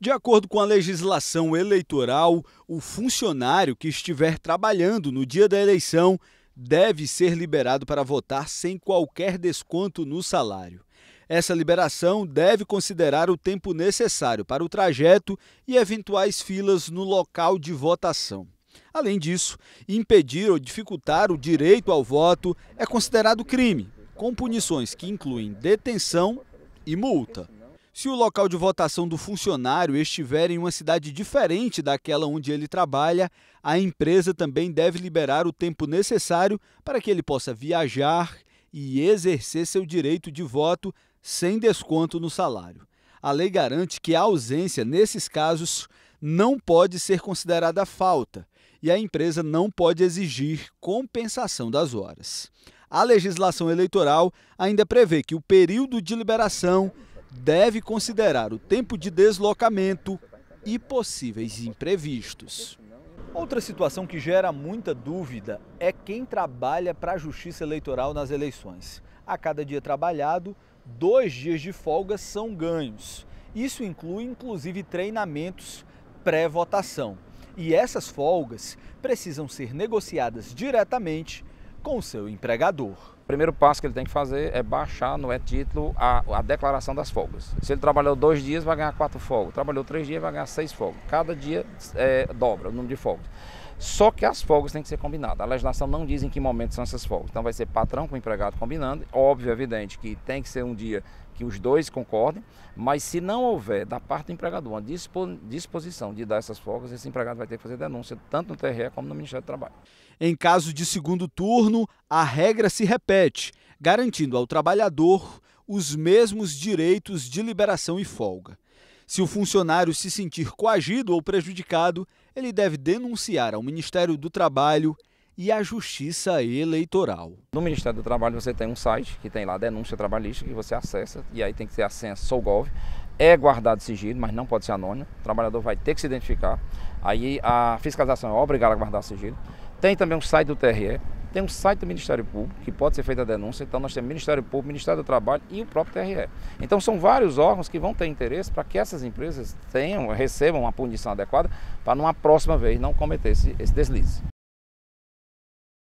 De acordo com a legislação eleitoral, o funcionário que estiver trabalhando no dia da eleição deve ser liberado para votar sem qualquer desconto no salário. Essa liberação deve considerar o tempo necessário para o trajeto e eventuais filas no local de votação. Além disso, impedir ou dificultar o direito ao voto é considerado crime, com punições que incluem detenção e multa. Se o local de votação do funcionário estiver em uma cidade diferente daquela onde ele trabalha, a empresa também deve liberar o tempo necessário para que ele possa viajar e exercer seu direito de voto sem desconto no salário. A lei garante que a ausência, nesses casos, não pode ser considerada falta e a empresa não pode exigir compensação das horas. A legislação eleitoral ainda prevê que o período de liberação deve considerar o tempo de deslocamento e possíveis imprevistos. Outra situação que gera muita dúvida é quem trabalha para a Justiça Eleitoral nas eleições. A cada dia trabalhado, dois dias de folga são ganhos. Isso inclui, inclusive, treinamentos pré-votação. E essas folgas precisam ser negociadas diretamente com o seu empregador. O primeiro passo que ele tem que fazer é baixar no e-título é a, a declaração das folgas. Se ele trabalhou dois dias, vai ganhar quatro folgas. Trabalhou três dias, vai ganhar seis folgas. Cada dia é, dobra o número de folgas. Só que as folgas têm que ser combinadas. A legislação não diz em que momento são essas folgas. Então vai ser patrão com empregado combinando. Óbvio, evidente que tem que ser um dia que os dois concordem, mas se não houver da parte do empregador uma disposição de dar essas folgas, esse empregado vai ter que fazer denúncia tanto no TRE como no Ministério do Trabalho. Em caso de segundo turno, a regra se repete, garantindo ao trabalhador os mesmos direitos de liberação e folga. Se o funcionário se sentir coagido ou prejudicado, ele deve denunciar ao Ministério do Trabalho e à Justiça Eleitoral. No Ministério do Trabalho você tem um site que tem lá denúncia trabalhista que você acessa e aí tem que ter a senha SOGOV. É guardado sigilo, mas não pode ser anônimo. O trabalhador vai ter que se identificar. Aí a fiscalização é obrigada a guardar sigilo. Tem também um site do TRE, tem um site do Ministério Público, que pode ser feita a denúncia, então nós temos Ministério Público, Ministério do Trabalho e o próprio TRE. Então são vários órgãos que vão ter interesse para que essas empresas tenham, recebam uma punição adequada para numa próxima vez não cometer esse, esse deslize.